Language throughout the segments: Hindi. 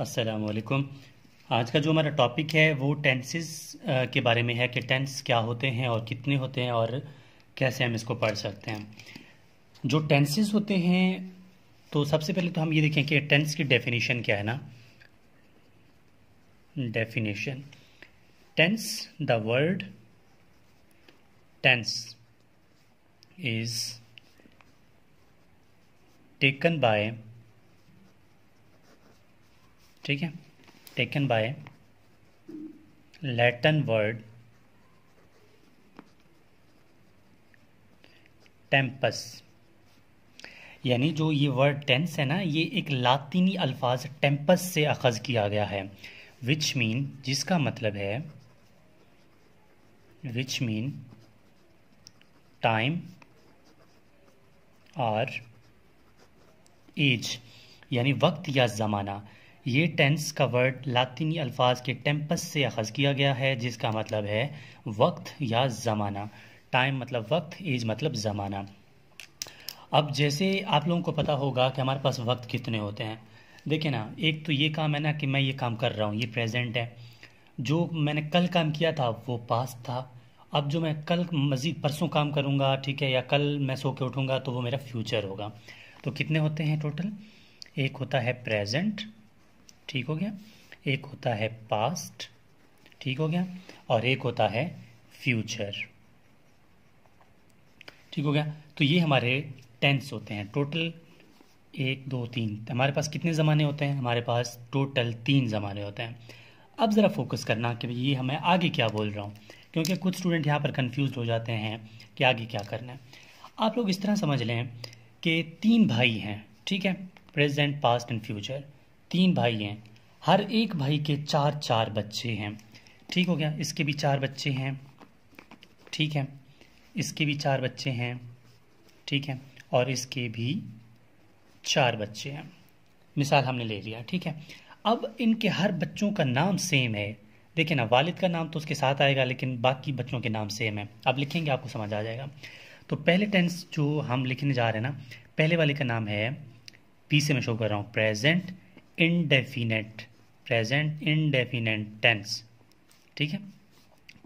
असलकुम आज का जो हमारा टॉपिक है वो टेंसेस के बारे में है कि टेंस क्या होते हैं और कितने होते हैं और कैसे हम इसको पढ़ सकते हैं जो टेंसेस होते हैं तो सबसे पहले तो हम ये देखें कि टेंस की डेफिनेशन क्या है ना definition tense the word tense is taken by ठीक है taken by Latin word tempus यानी जो ये वर्ड टेंस है ना ये एक लातीनी अल्फाज टेम्पस से अखज़ किया गया है विच मीन जिसका मतलब है विच मीन टाइम और एज यानी वक्त या ज़माना ये टेंस का वर्ड लातिनी अल्फाज के टेम्पस से अखज़ किया गया है जिसका मतलब है वक्त या ज़माना टाइम मतलब वक्त एज मतलब ज़माना अब जैसे आप लोगों को पता होगा कि हमारे पास वक्त कितने होते हैं देखिए ना एक तो ये काम है ना कि मैं ये काम कर रहा हूँ ये प्रेजेंट है जो मैंने कल काम किया था वो पास था अब जो मैं कल मज़ीद परसों काम करूँगा ठीक है या कल मैं सो के उठूँगा तो वो मेरा फ्यूचर होगा तो कितने होते हैं टोटल एक होता है प्रेजेंट ठीक हो गया एक होता है पास्ट ठीक हो गया और एक होता है फ्यूचर ठीक हो गया तो ये हमारे टेंस होते हैं टोटल एक दो तीन हमारे पास कितने ज़माने होते हैं हमारे पास टोटल तीन ज़माने होते हैं अब ज़रा फोकस करना कि ये हमें आगे क्या बोल रहा हूँ क्योंकि कुछ स्टूडेंट यहाँ पर कंफ्यूज हो जाते हैं कि आगे क्या करना है आप लोग इस तरह समझ लें कि तीन भाई हैं ठीक है प्रेजेंट पास्ट एंड फ्यूचर तीन भाई हैं हर एक भाई के चार चार बच्चे हैं ठीक हो गया इसके भी चार बच्चे हैं ठीक है इसके भी चार बच्चे हैं ठीक है और इसके भी चार बच्चे हैं मिसाल हमने ले लिया ठीक है अब इनके हर बच्चों का नाम सेम है देखिए ना वालिद का नाम तो उसके साथ आएगा लेकिन बाकी बच्चों के नाम सेम है अब लिखेंगे आपको समझ आ जाएगा तो पहले टेंस जो हम लिखने जा रहे हैं ना पहले वाले का नाम है पी से मैं शो कर रहा हूँ present indefinite present indefinite tense ठीक है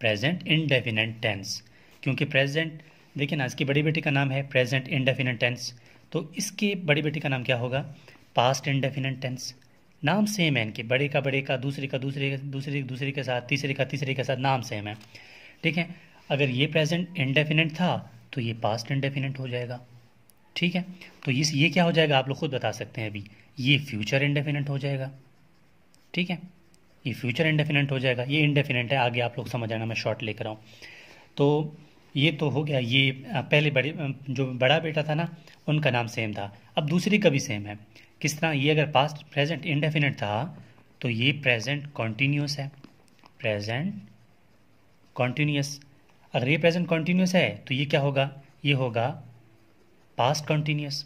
प्रेजेंट इनडेफिनेट टेंस क्योंकि प्रेजेंट देखिए ना इसकी बड़ी बेटी का नाम है प्रेजेंट इनडेफिनेट टेंस तो इसके बड़ी बेटी का नाम क्या होगा पास्ट इनडेफिनेट टेंस नाम सेम है इनके बड़े का बड़े का दूसरे का दूसरे दूसरे दूसरे के साथ तीसरे का तीसरे के साथ नाम सेम है ठीक है अगर ये प्रेजेंट इनडेफिनेट था तो ये पास्ट इनडेफिनेट हो जाएगा ठीक है तो ये ये क्या हो जाएगा आप लोग खुद बता सकते हैं अभी ये फ्यूचर इंडेफिनेट हो जाएगा ठीक है ये फ्यूचर इंडेफिनेट हो जाएगा ये इंडेफिनेट है आगे आप लोग समझ आना मैं शॉर्ट लेकर आऊँ तो ये तो हो गया ये पहले बड़े जो बड़ा बेटा था ना उनका नाम सेम था अब दूसरी का भी सेम है किस तरह ये अगर पास्ट प्रेजेंट इंडेफिनेट था तो ये प्रेजेंट कॉन्टीन्यूस है प्रेजेंट कॉन्टीन्यूस अगर ये प्रेजेंट कॉन्टीन्यूस है तो ये क्या होगा ये होगा पास्ट कॉन्टीन्यूस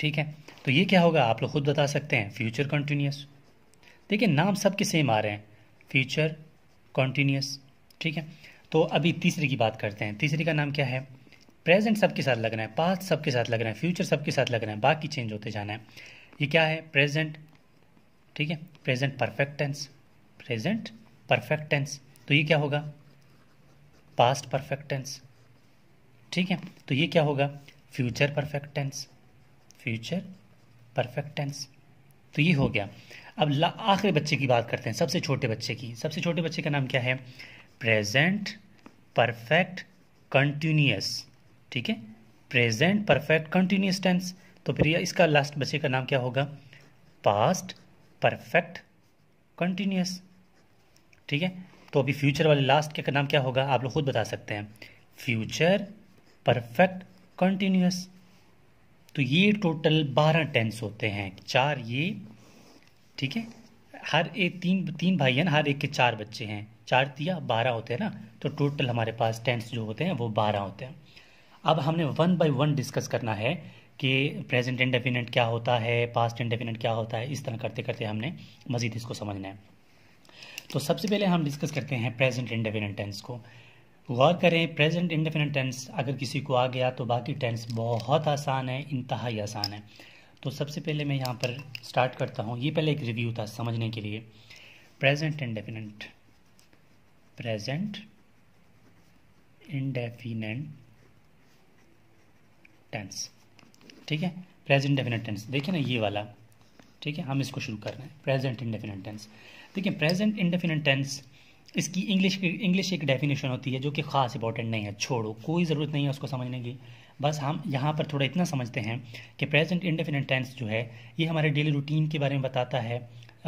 ठीक है तो ये क्या होगा आप लोग खुद बता सकते हैं फ्यूचर कंटिन्यूस देखिए नाम सबके सेम आ रहे हैं फ्यूचर कॉन्टीन्यूस ठीक है तो अभी तीसरे की बात करते हैं तीसरे का नाम क्या है प्रेजेंट सबके साथ लग रहा है पास्ट सबके साथ लग रहा है फ्यूचर सबके साथ लग रहा है बाकी चेंज होते जाना है ये क्या है प्रेजेंट ठीक है present perfect tense present perfect tense तो ये क्या होगा पास्ट परफेक्ट टेंस ठीक है तो ये क्या होगा future perfect tense future perfect tense तो ये हो गया अब आखिरी बच्चे की बात करते हैं सबसे छोटे बच्चे की सबसे छोटे बच्चे का नाम क्या है प्रेजेंट परफेक्ट कंटिन्यूस ठीक है प्रेजेंट परफेक्ट कंटिन्यूस टेंस तो फिर इसका लास्ट बच्चे का नाम क्या होगा पास्ट परफेक्ट कंटिन्यूस ठीक है तो अभी फ्यूचर वाले लास्ट के नाम क्या होगा आप लोग खुद बता सकते हैं फ्यूचर परफेक्ट कंटिन्यूस तो ये टोटल बारह टेंस होते हैं चार ये ठीक है हर एक तीन तीन भाई हैं हर एक के चार बच्चे हैं चार दिया बारह होते हैं ना तो टोटल हमारे पास टेंस जो होते हैं वो बारह होते हैं अब हमने वन बाय वन डिस्कस करना है कि प्रेजेंट इंडेफिनेट क्या होता है पास्ट इंडेफिनेट क्या होता है इस तरह करते करते हमने मज़ीद इसको समझना है तो सबसे पहले हम डिस्कस करते हैं प्रेजेंट इंडेफिनेट टेंस को गौर करें प्रेजेंट इंडेफिनेट टेंस अगर किसी को आ गया तो बाकी टेंस बहुत आसान है इंतहाई आसान है तो सबसे पहले मैं यहाँ पर स्टार्ट करता हूँ ये पहले एक रिव्यू था समझने के लिए present indefinite present indefinite tense ठीक है प्रेजेंट डेफिनेट टेंस देखिए ना ये वाला ठीक है हम इसको शुरू कर रहे हैं प्रेजेंट इंडेफिनेट टेंस देखिए प्रेजेंट इंडेफिनेट टेंस इसकी इंग्लिश इंग्लिश एक डेफिनेशन होती है जो कि ख़ास इंपॉर्टेंट नहीं है छोड़ो कोई ज़रूरत नहीं है उसको समझने की बस हम यहाँ पर थोड़ा इतना समझते हैं कि प्रेजेंट इंडेफिनेट टेंस जो है ये हमारे डेली रूटीन के बारे में बताता है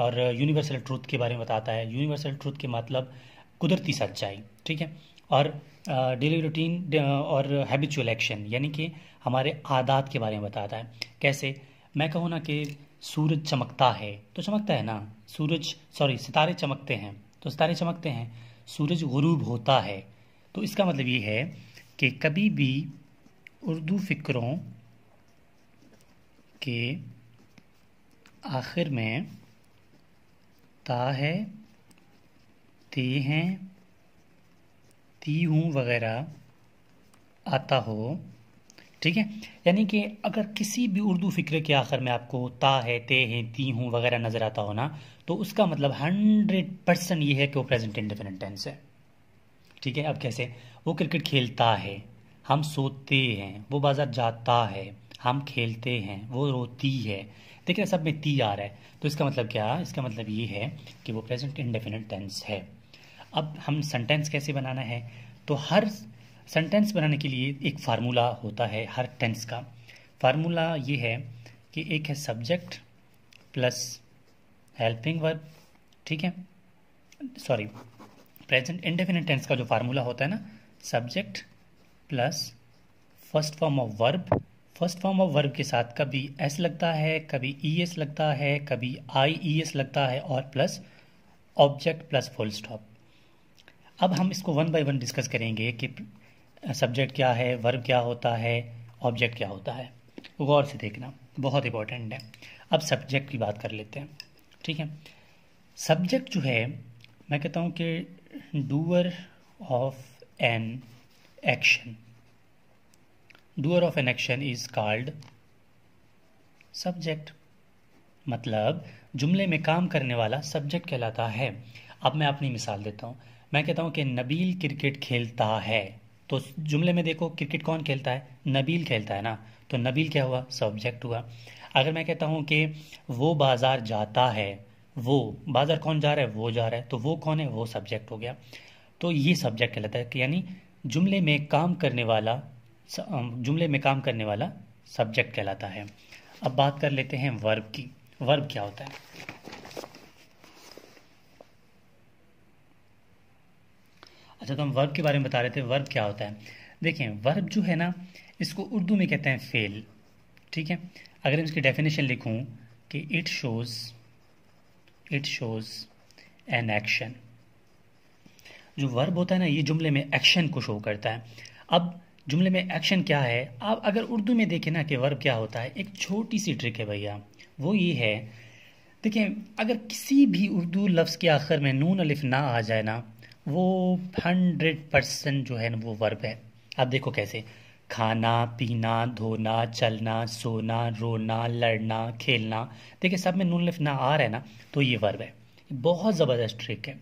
और यूनिवर्सल ट्रूथ के बारे में बताता है यूनिवर्सल ट्रूथ के मतलब कुदरती सच्चाई ठीक है और डेली रूटीन और हैबिचुअल एक्शन यानी कि हमारे आदात के बारे में बताता है कैसे मैं कहूँ ना कि सूरज चमकता है तो चमकता है ना सूरज सॉरी सितारे चमकते हैं तो सितारे चमकते हैं सूरज गुरूब होता है तो इसका मतलब ये है कि कभी भी उर्दू फ़िक्रों के आखिर में ता है ते हैं ती हूँ वगैरह आता हो ठीक है यानी कि अगर किसी भी उर्दू फ़िक्र के आखिर में आपको ता है ते है ती हूँ वगैरह नज़र आता हो ना तो उसका मतलब हंड्रेड परसेंट ये है कि वो प्रेजेंट इंडिफिनेंट टेंस है ठीक है अब कैसे वो क्रिकेट खेलता है हम सोते हैं वो बाज़ार जाता है हम खेलते हैं वो रोती है देखिए सब में ती आ रहा है तो इसका मतलब क्या इसका मतलब ये है कि वो प्रेजेंट इंडेफिनेट टेंस है अब हम सेंटेंस कैसे बनाना है तो हर सेंटेंस बनाने के लिए एक फार्मूला होता है हर टेंस का फार्मूला ये है कि एक है सब्जेक्ट प्लस हेल्पिंग वर्ब ठीक है सॉरी प्रेजेंट इंडेफिनेट टेंस का जो फार्मूला होता है ना subject plus first form of verb first form of verb के साथ कभी एस लगता है कभी ई एस लगता है कभी आई ई एस लगता है और plus object plus full stop अब हम इसको वन बाय वन डिस्कस करेंगे कि सब्जेक्ट क्या है वर्ब क्या होता है ऑब्जेक्ट क्या होता है गौर से देखना बहुत इंपॉर्टेंट है अब सब्जेक्ट की बात कर लेते हैं ठीक है सब्जेक्ट जो है मैं कहता हूँ कि doer of an action doer of an action is called subject मतलब जुमले में काम करने वाला सब्जेक्ट कहलाता है अब मैं अपनी मिसाल देता हूँ मैं कहता हूँ कि नबील क्रिकेट खेलता है तो जुमले में देखो क्रिकेट कौन खेलता है नबील खेलता है ना तो नबील क्या हुआ सब्जेक्ट हुआ अगर मैं कहता हूँ कि वो बाज़ार जाता है वो बाज़ार कौन जा रहा है वो जा रहा है तो वो कौन है वो सब्जेक्ट हो गया तो ये सब्जेक्ट कहलाता है यानी जुमले में काम करने वाला जुमले में काम करने वाला सब्जेक्ट कहलाता है अब बात कर लेते हैं वर्ब की वर्ब क्या होता है अच्छा तो हम वर्ब के बारे में बता रहे थे वर्ब क्या होता है देखें वर्ब जो है ना इसको उर्दू में कहते हैं फेल ठीक है अगर मैं इसकी डेफिनेशन लिखूं कि it shows it shows an action जो वर्ब होता है ना ये जुमले में एक्शन को शो करता है अब जुमले में एक्शन क्या है आप अगर उर्दू में देखें ना कि वर्ब क्या होता है एक छोटी सी ट्रिक है भैया वो ये है देखें अगर किसी भी उर्दू लफ्ज़ के आखिर में नून अलिफ ना आ जाए ना वो हंड्रेड परसेंट जो है ना वो वर्ब है अब देखो कैसे खाना पीना धोना चलना सोना रोना लड़ना खेलना देखिए सब में नून लिफना आ रहा है ना तो ये वर्ब है बहुत ज़बरदस्त ट्रिक है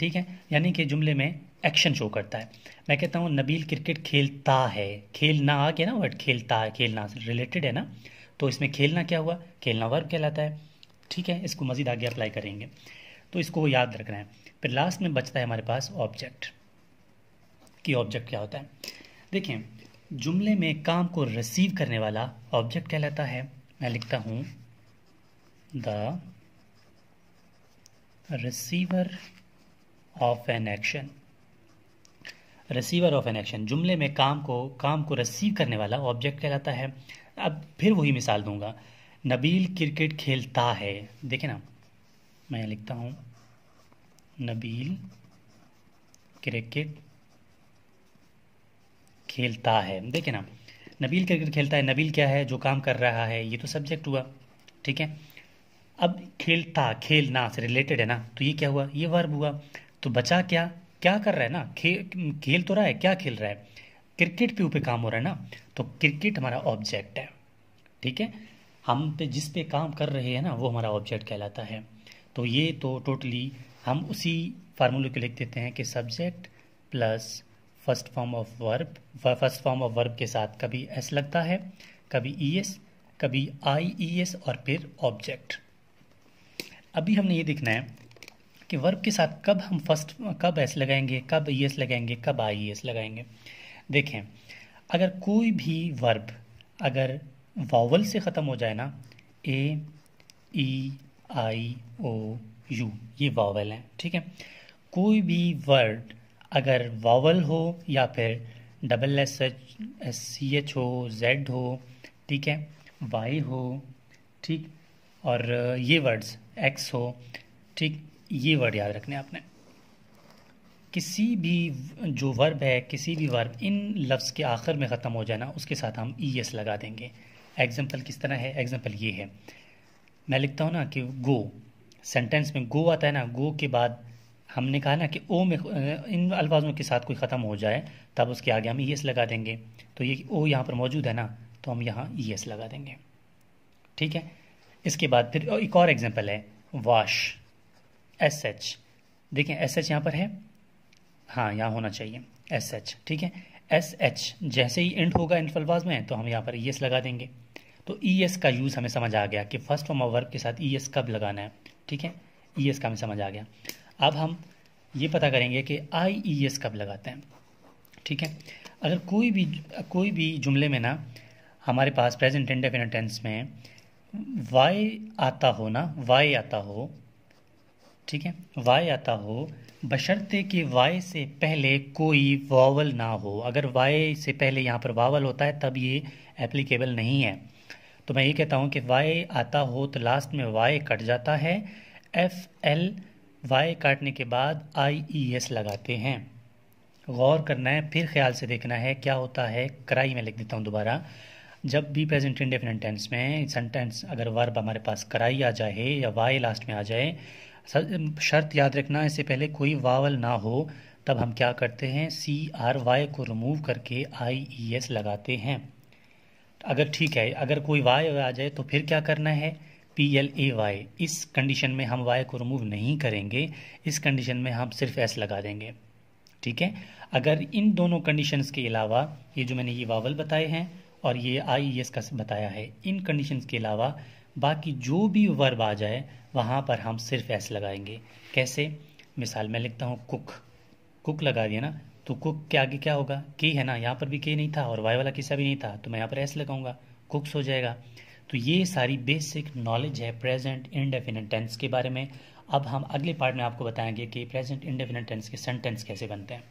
ठीक है यानी कि जुमले में एक्शन शो करता है मैं कहता हूँ नबील क्रिकेट खेलता है खेलना आ गया ना वर्ड खेलता है खेलना रिलेटेड है ना तो इसमें खेलना क्या हुआ खेलना वर्ब कहलाता है ठीक है इसको मज़ीद आगे अप्लाई करेंगे तो इसको याद रखना है फिर लास्ट में बचता है हमारे पास ऑब्जेक्ट कि ऑब्जेक्ट क्या होता है देखिए जुमले में काम को रिसीव करने वाला ऑब्जेक्ट कहलाता है मैं लिखता हूं the receiver of an action receiver of an action जुमले में काम को काम को रिसीव करने वाला ऑब्जेक्ट कहलाता है अब फिर वही मिसाल दूंगा नबील क्रिकेट खेलता है देखे ना मैं लिखता हूँ नबील क्रिकेट खेलता है देखिए ना नबील क्रिकेट खेलता है नबील क्या है जो काम कर रहा है ये तो सब्जेक्ट हुआ ठीक है अब खेलता खेलना से रिलेटेड है ना तो ये क्या हुआ ये वर्ब हुआ तो बचा क्या क्या कर रहा है ना खेल खेल तो रहा है क्या खेल रहा है क्रिकेट पे ऊपर काम हो रहा है ना तो क्रिकेट हमारा ऑब्जेक्ट है ठीक है हम पे जिस पे काम कर रहे हैं ना वो हमारा ऑब्जेक्ट कहलाता है तो ये तो टोटली हम उसी फार्मूले को लिख देते हैं कि subject plus first form of verb first form of verb के साथ कभी एस लगता है कभी ई एस कभी आई ई एस और फिर ऑब्जेक्ट अभी हमने ये देखना है कि वर्ब के साथ कब हम फर्स्ट कब एस लगाएंगे कब ई एस लगाएंगे कब आई एस लगाएंगे देखें अगर कोई भी वर्ब अगर वावल से ख़त्म हो जाए ना A E e, I O U ये वावल हैं ठीक है कोई भी वर्ड अगर वावल हो या फिर double S H S C H हो जेड हो ठीक है वाई हो ठीक और ये वर्ड्स एक्स हो ठीक ये वर्ड याद रखने आपने किसी भी जो वर्ब है किसी भी वर्ब इन लफ्ज़ के आखिर में ख़त्म हो जाना उसके साथ हम ई e एस लगा देंगे एग्जाम्पल किस तरह है एग्जाम्पल ये है मैं लिखता हूँ ना कि गो सेंटेंस में गो आता है ना गो के बाद हमने कहा ना कि ओ में इन अल्फाजों के साथ कोई ख़त्म हो जाए तब उसके आगे हम ई e एस लगा देंगे तो ये ओ यहाँ पर मौजूद है ना तो हम यहाँ ई e एस लगा देंगे ठीक है इसके बाद फिर एक और एग्जाम्पल है वाश एस एच देखें एस एच यहाँ पर है हाँ यहाँ होना चाहिए एस एच ठीक है एस एच जैसे ही एंड होगा इन अल्फाज में तो हम यहाँ पर ई e एस लगा देंगे तो ई e एस का यूज़ हमें समझ आ गया कि फर्स्ट फॉर्म ऑफ वर्ब के साथ ई e एस कब लगाना है ठीक है ई e एस का हमें समझ आ गया अब हम ये पता करेंगे कि आई ई एस कब लगाते हैं ठीक है अगर कोई भी कोई भी जुमले में ना हमारे पास प्रेजेंट इंडेफिनेट टेंस में वाई आता हो ना वाई आता हो ठीक है वाई आता हो बशर्ते कि वाई से पहले कोई वावल ना हो अगर वाई से पहले यहाँ पर वावल होता है तब ये एप्लीकेबल नहीं है तो मैं ये कहता हूँ कि वाई आता हो तो लास्ट में वाई कट जाता है एफ एल वाई काटने के बाद आई ई एस लगाते हैं गौर करना है फिर ख्याल से देखना है क्या होता है कराई में लिख देता हूँ दोबारा जब भी प्रेजेंट इंडेफिनेट टेंस में सेंटेंस अगर वर्ब हमारे पास कराई आ जाए या वाई लास्ट में आ जाए शर्त याद रखना इससे पहले कोई वावल ना हो तब हम क्या करते हैं सी आर वाई को रिमूव करके आई ई एस लगाते हैं अगर ठीक है अगर कोई वाई आ जाए तो फिर क्या करना है पी एल ए वाई इस कंडीशन में हम वाई को रिमूव नहीं करेंगे इस कंडीशन में हम सिर्फ एस लगा देंगे ठीक है अगर इन दोनों कंडीशंस के अलावा ये जो मैंने ये वावल बताए हैं और ये आई एस e का बताया है इन कंडीशंस के अलावा बाकी जो भी वर्ब आ जाए वहाँ पर हम सिर्फ एस लगाएंगे कैसे मिसाल मैं लिखता हूँ कुक कुक लगा दिया ना तो कुक के आगे क्या होगा के है ना यहाँ पर भी के नहीं था और वाई वाला किस्सा भी नहीं था तो मैं यहाँ पर एस लगाऊंगा कुक्स हो जाएगा तो ये सारी बेसिक नॉलेज है प्रेजेंट इनडेफिनेट टेंस के बारे में अब हम अगले पार्ट में आपको बताएंगे कि प्रेजेंट इनडेफिनेट टेंस के सेंटेंस कैसे बनते हैं